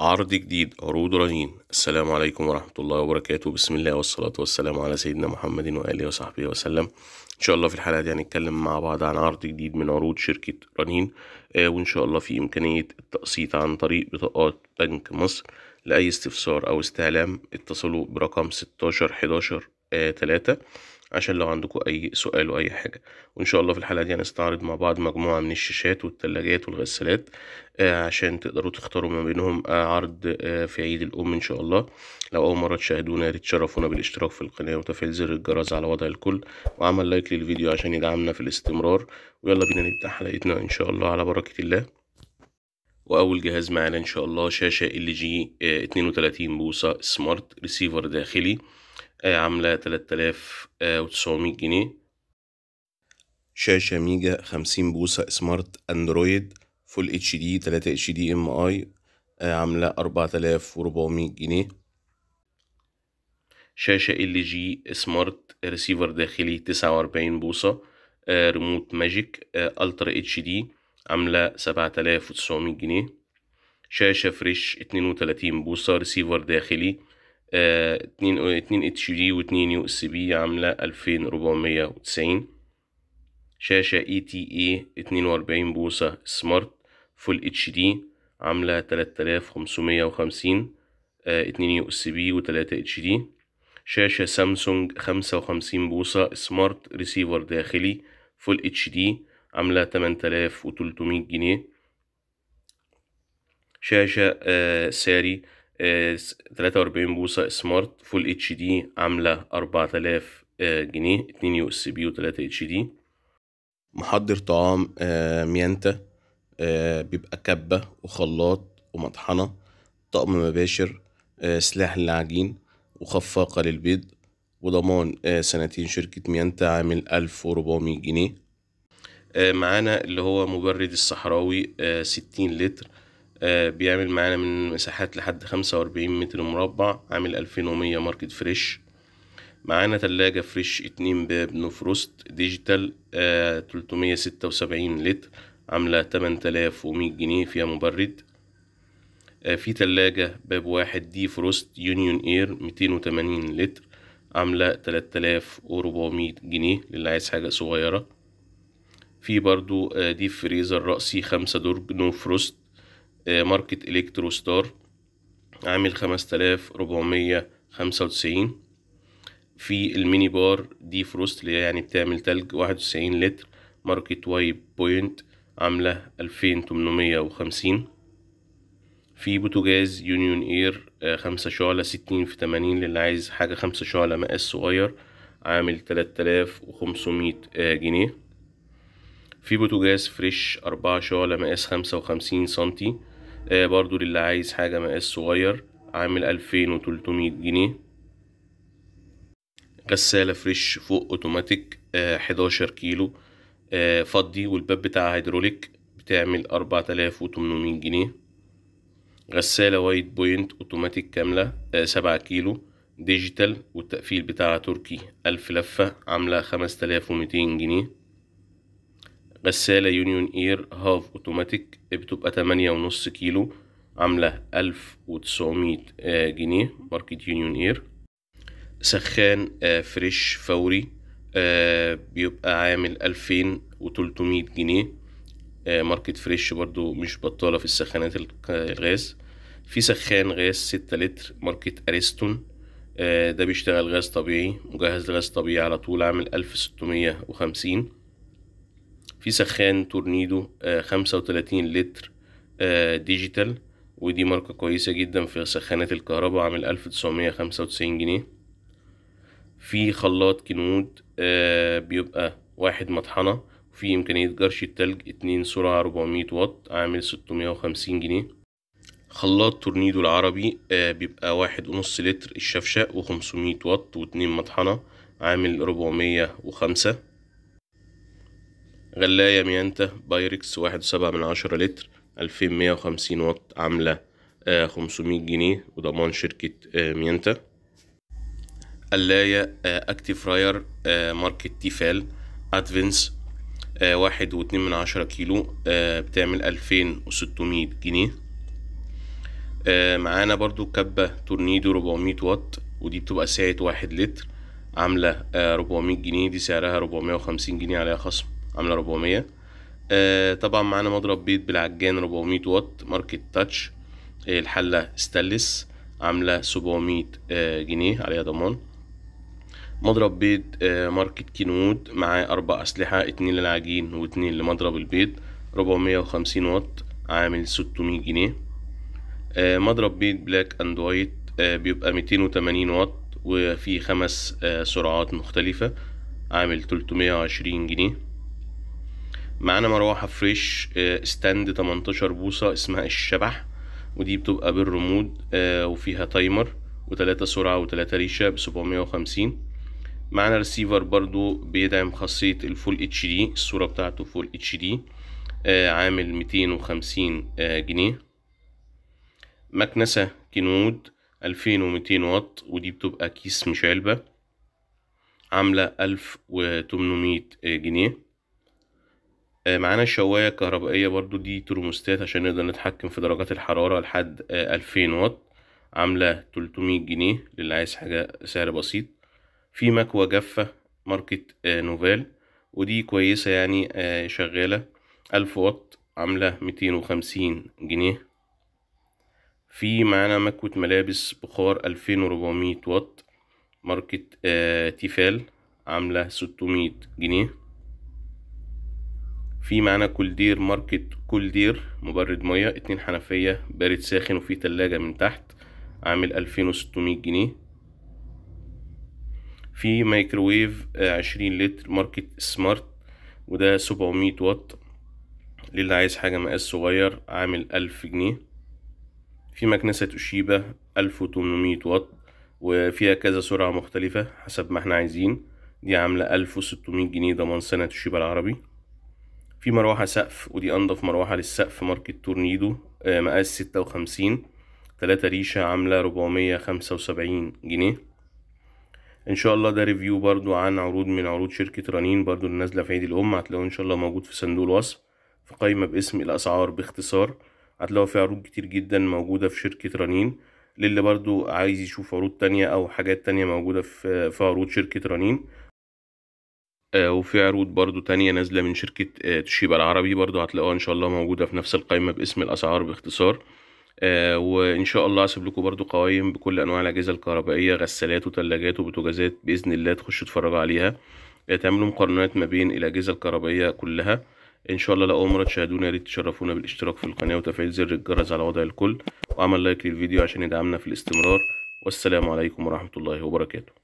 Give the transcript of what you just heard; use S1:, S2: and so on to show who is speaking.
S1: عرض جديد عروض رنين السلام عليكم ورحمة الله وبركاته بسم الله والصلاة والسلام على سيدنا محمد وآله وصحبه وسلم إن شاء الله في الحلقة دي هنتكلم مع بعض عن عرض جديد من عروض شركة رنين آه وإن شاء الله في إمكانية التقسيط عن طريق بطاقات بنك مصر لأي استفسار أو استعلام اتصلوا برقم 16 11 آه 3 عشان لو عندكم أي سؤال وأي حاجة وإن شاء الله في الحلقة دي هنستعرض مع بعض مجموعة من الشاشات والتلاجات والغسالات آه، عشان تقدروا تختاروا ما بينهم آه، عرض آه، في عيد الأم إن شاء الله لو أول مرة تشاهدونا يا تشرفونا بالاشتراك في القناة وتفعيل زر الجرس على وضع الكل وعمل لايك للفيديو عشان يدعمنا في الاستمرار ويلا بينا نبدأ حلقتنا إن شاء الله على بركة الله واول جهاز معانا ان شاء الله شاشه ال جي 32 بوصه سمارت ريسيفر داخلي آه، عاملة 3900 آه، جنيه شاشة ميجا 50 بوصة سمارت اندرويد فول اتش دي 3 اتش دي ام اي آه، عاملة 4400 جنيه شاشة ال جي سمارت ريسيفر داخلي 49 بوصة ريموت ماجيك الترا اتش دي عاملة 7900 جنيه شاشة فريش 32 بوصة ريسيفر داخلي اتنين اتنين اتش دي واتنين يو اس بي عاملة الفين ربعمية وتسعين شاشة اي تي اي اتنين واربعين بوصة سمارت فول اتش دي عاملة تلات الاف خمسمية وخمسين اتنين آه، يو اس بي وتلاتة اتش دي شاشة سامسونج خمسة وخمسين بوصة سمارت ريسيفر داخلي فول اتش دي عاملة تمن تلاف وتلتمية جنيه شاشة آه ساري 43 آه، بوصة سمارت فول اتش دي عاملة 4000 آه، جنيه 2 يو اس بي و3 اتش دي محضر طعام آه، ميانتا بيبقى كبة وخلاط ومطحنة طقم مباشر سلاح للعجين وخفاقة للبيض وضمان سنتين شركة ميانتا عامل 1400 جنيه معانا اللي هو مبرد الصحراوي 60 لتر آه، بيعمل معانا من مساحات لحد خمسة وأربعين متر مربع عامل ألفين ومية ماركت فريش معانا تلاجة فريش اتنين باب نوفروست ديجيتال آه، تلتمية ستة وسبعين لتر عاملة تمن تلاف ومية جنيه فيها مبرد آه، في تلاجة باب واحد دي فروست يونيون اير ميتين وتمانين لتر عاملة تلات تلاف وربعمية جنيه للي عايز حاجة صغيرة في برضو ديب فريزر رأسي خمسة درج نو فروست آه، ماركت إلكترو ستار عامل آلاف ربعمية خمسة وتسعين في الميني بار دي فروست اللي يعني بتعمل تلج واحد وتسعين لتر ماركت واي بوينت عاملة ألفين تمنمية وخمسين في بوتوجاز يونيون اير آه، خمسة شعلة ستين في تمانين للي عايز حاجة خمسة شعلة مقاس صغير عامل تلات تلاف وخمسمية آه، جنيه في بوتوجاز فريش أربعة شعلة مقاس خمسة وخمسين سنتي آه، برضو للي عايز حاجة مقاس صغير عامل ألفين وتلتمية جنيه غسالة فريش فوق اوتوماتيك آه، حداشر كيلو آه، فضي والباب بتاعها هيدروليك بتعمل أربعة آلاف وتمنمية جنيه غسالة وايت بوينت اوتوماتيك كاملة سبعة كيلو ديجيتال والتقفيل بتاعها تركي ألف لفة عاملة خمسة آلاف ومتين جنيه غسالة يونيون اير هاف اوتوماتيك بتبقى تمانية ونص كيلو عاملة ألف وتسعمية آه، جنيه ماركة يونيون اير سخان آه، فريش فوري آه، بيبقى عامل ألفين وتلتمية جنيه ماركة فريش برضو مش بطالة في السخانات الغاز في سخان غاز ستة لتر ماركة أريستون ده بيشتغل غاز طبيعي مجهز لغاز طبيعي على طول عامل ألف ستمية وخمسين في سخان تورنيدو آه، خمسة وتلاتين لتر آه، ديجيتال ودي ماركة كويسة جدا في سخانات الكهرباء عامل ألف تسعمية خمسة وتسعين جنيه في خلاط كنود آه، بيبقى واحد مطحنة وفي إمكانية جرش التلج اتنين سرعة أربعمية واط عامل ستمية وخمسين جنيه خلاط تورنيدو العربي بيبقى واحد ونص لتر الشفشة وخمسمية واط واتنين مطحنة عامل ربعمية وخمسة غلاية ميانتا بايركس واحد وسبعة من عشرة لتر ألفين مية وخمسين واط عاملة آه، خمسمية جنيه وضمان شركة آه، ميانتا قلاية آه، أكتيف فراير ماركة تيفال أدفنس واحد واتنين من عشرة كيلو بتعمل ألفين وستمية جنيه معانا برضو كبة تورنيدو ربعمية واط ودي بتبقى ساعة واحد لتر عاملة ربعمية جنيه دي سعرها ربعمية وخمسين جنيه عليها خصم عامله 400 آه طبعا معانا مضرب بيت بالعجان 400 واط ماركت تاتش آه، الحله ستانلس عامله 700 آه جنيه عليها ضمان مضرب بيت آه ماركت كينود معاه اربع اسلحه اتنين للعجين واتنين لمضرب البيت 450 واط عامل 600 جنيه آه مضرب بيت بلاك اند وايت آه بيبقى 280 واط وفي خمس آه سرعات مختلفه عامل 320 جنيه معانا مروحه فريش آه، ستاند 18 بوصه اسمها الشبح ودي بتبقى بالرمود آه، وفيها تايمر وتلاتة سرعة وتلاتة ريشة بسبعمية وخمسين معانا ريسيفر برضو بيدعم خاصية الفول اتش دي الصورة بتاعته فول اتش دي آه، عامل 250 وخمسين جنيه مكنسة كنود ألفين واط ودي بتبقى كيس مش علبة عاملة ألف جنيه آه، معانا الشواية الكهربائية برضو دي ترموستات عشان نقدر نتحكم في درجات الحرارة لحد آه، ألفين واط عاملة تلتمية جنيه للي عايز حاجة سعر بسيط في مكوة جافة ماركة آه، نوفال ودي كويسة يعني شغالة ألف واط عاملة ميتين وخمسين جنيه في معانا مكوة ملابس بخار ألفين وربعمية واط ماركة تيفال عاملة ستمية جنيه في معانا كولدير ماركت كولدير مبرد مية اتنين حنفية بارد ساخن وفي تلاجة من تحت عامل ألفين وستمية جنيه في مايكروويف آه، عشرين لتر ماركت سمارت وده سبعمية واط للي عايز حاجة مقاس صغير عامل ألف جنيه في مكنسة توشيبا ألف وتمنمية واط وفيها كذا سرعة مختلفة حسب ما احنا عايزين دي عاملة ألف وستمية جنيه ضمان سنة توشيبا العربي في مروحة سقف ودي أنضف مروحة للسقف ماركة تورنيدو آه، مقاس ستة وخمسين تلاتة ريشة عاملة ربعمية خمسة وسبعين جنيه إن شاء الله ده ريفيو برضو عن عروض من عروض شركة رنين برضو اللي نازلة في عيد الأم هتلاقوه إن شاء الله موجود في صندوق الوصف في قائمة باسم الأسعار باختصار هتلاقوا في عروض كتير جدا موجودة في شركة رنين للي برضو عايز يشوف عروض تانية أو حاجات تانية موجودة في آه، عروض شركة رنين آه، وفي عروض برضو تانية نازلة من شركة آه، تشيبا العربي برضو هتلاقوها إن شاء الله موجودة في نفس القائمة باسم الأسعار باختصار آه، وإن شاء الله هسيب لكم برضو قوائم بكل أنواع الأجهزة الكهربائية غسالات وتلاجات وبوتاجازات بإذن الله تخشوا تتفرجوا عليها تعملوا مقارنات ما بين الأجهزة الكهربائية كلها ان شاء الله لو مرة تشاهدونا يا ريت تشرفونا بالاشتراك في القناة وتفعيل زر الجرس على وضع الكل وعمل لايك للفيديو عشان يدعمنا في الاستمرار والسلام عليكم ورحمة الله وبركاته